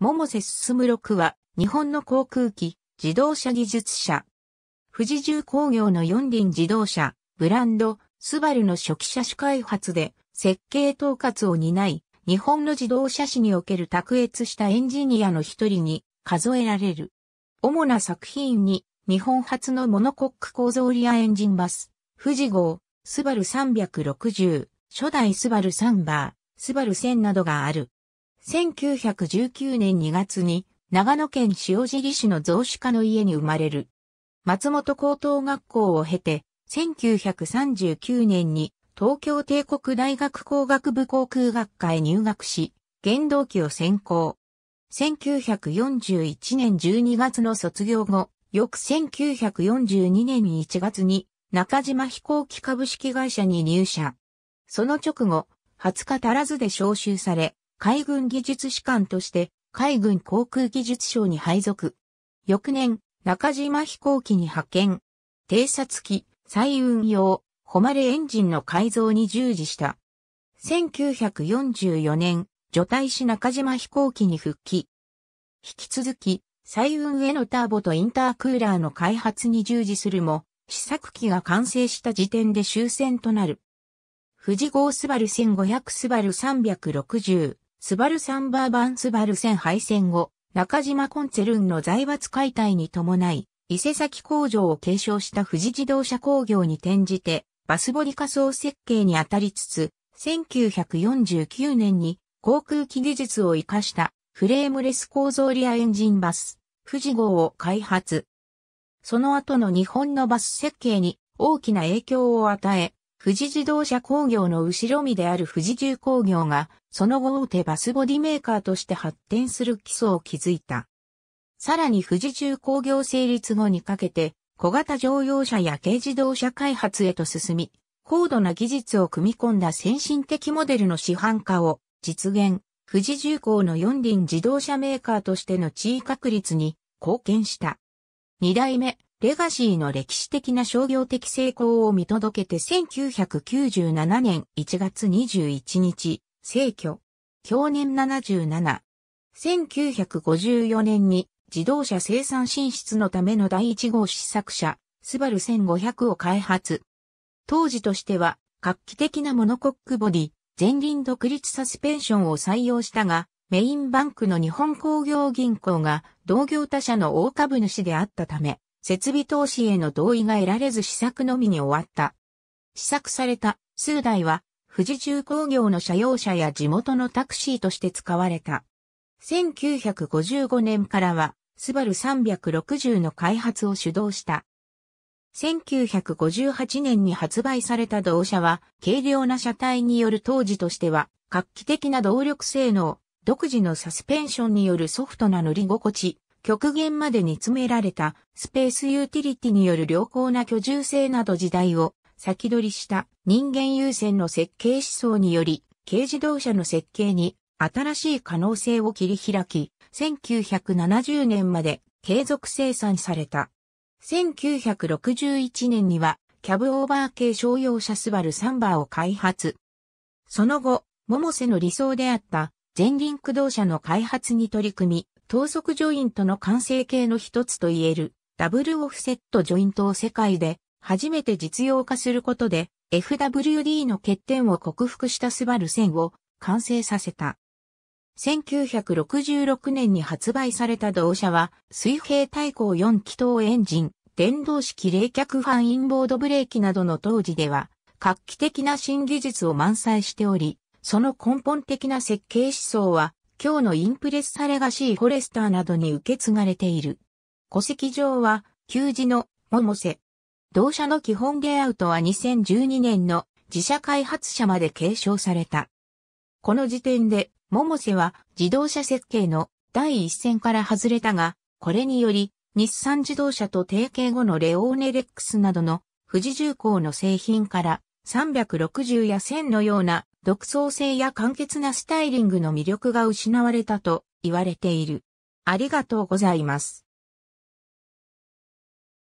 モモセス・スムロクは、日本の航空機、自動車技術者。富士重工業の四輪自動車、ブランド、スバルの初期車種開発で、設計統括を担い、日本の自動車史における卓越したエンジニアの一人に数えられる。主な作品に、日本初のモノコック構造リアエンジンバス、富士号、スバル360、初代スバルサンバー、スバル1000などがある。1919年2月に長野県塩尻市の増資家の家に生まれる。松本高等学校を経て、1939年に東京帝国大学工学部航空学科へ入学し、原動機を専攻。1941年12月の卒業後、翌1942年1月に中島飛行機株式会社に入社。その直後、20日足らずで招集され、海軍技術士官として海軍航空技術省に配属。翌年、中島飛行機に派遣。偵察機、再運用、誉れエンジンの改造に従事した。1944年、除隊し中島飛行機に復帰。引き続き、再運へのターボとインタークーラーの開発に従事するも、試作機が完成した時点で終戦となる。富士号スバル1500スバル360、スバルサンバーバンスバル戦敗戦後、中島コンツェルンの財閥解体に伴い、伊勢崎工場を継承した富士自動車工業に転じて、バスボリ仮想設計に当たりつつ、1949年に航空機技術を活かしたフレームレス構造リアエンジンバス、富士号を開発。その後の日本のバス設計に大きな影響を与え、富士自動車工業の後ろ身である富士重工業が、その後大手バスボディメーカーとして発展する基礎を築いた。さらに富士重工業成立後にかけて、小型乗用車や軽自動車開発へと進み、高度な技術を組み込んだ先進的モデルの市販化を実現、富士重工の四輪自動車メーカーとしての地位確立に貢献した。二代目、レガシーの歴史的な商業的成功を見届けて1997年1月21日、居。去。享年77。1954年に自動車生産進出のための第1号試作車、スバル1500を開発。当時としては画期的なモノコックボディ、前輪独立サスペンションを採用したが、メインバンクの日本工業銀行が同業他社の大株主であったため、設備投資への同意が得られず試作のみに終わった。試作された数台は富士重工業の車用車や地元のタクシーとして使われた。1955年からはスバル360の開発を主導した。1958年に発売された同車は軽量な車体による当時としては画期的な動力性能、独自のサスペンションによるソフトな乗り心地、極限まで煮詰められたスペースユーティリティによる良好な居住性など時代を先取りした人間優先の設計思想により軽自動車の設計に新しい可能性を切り開き、1970年まで継続生産された。1961年にはキャブオーバー系商用車スバルサンバーを開発。その後、モモセの理想であった前輪駆動車の開発に取り組み、等速ジョイントの完成形の一つといえる、ダブルオフセットジョイントを世界で初めて実用化することで、FWD の欠点を克服したスバル1000を完成させた。1966年に発売された同車は、水平対向4気筒エンジン、電動式冷却ファンインボードブレーキなどの当時では、画期的な新技術を満載しており、その根本的な設計思想は、今日のインプレッサレガシーフォレスターなどに受け継がれている。戸籍上は、旧字の、百瀬。同社の基本レイアウトは2012年の自社開発者まで継承された。この時点で、百瀬は自動車設計の第一線から外れたが、これにより、日産自動車と提携後のレオーネレックスなどの富士重工の製品から360や1000のような独創性や簡潔なスタイリングの魅力が失われたと言われている。ありがとうございます。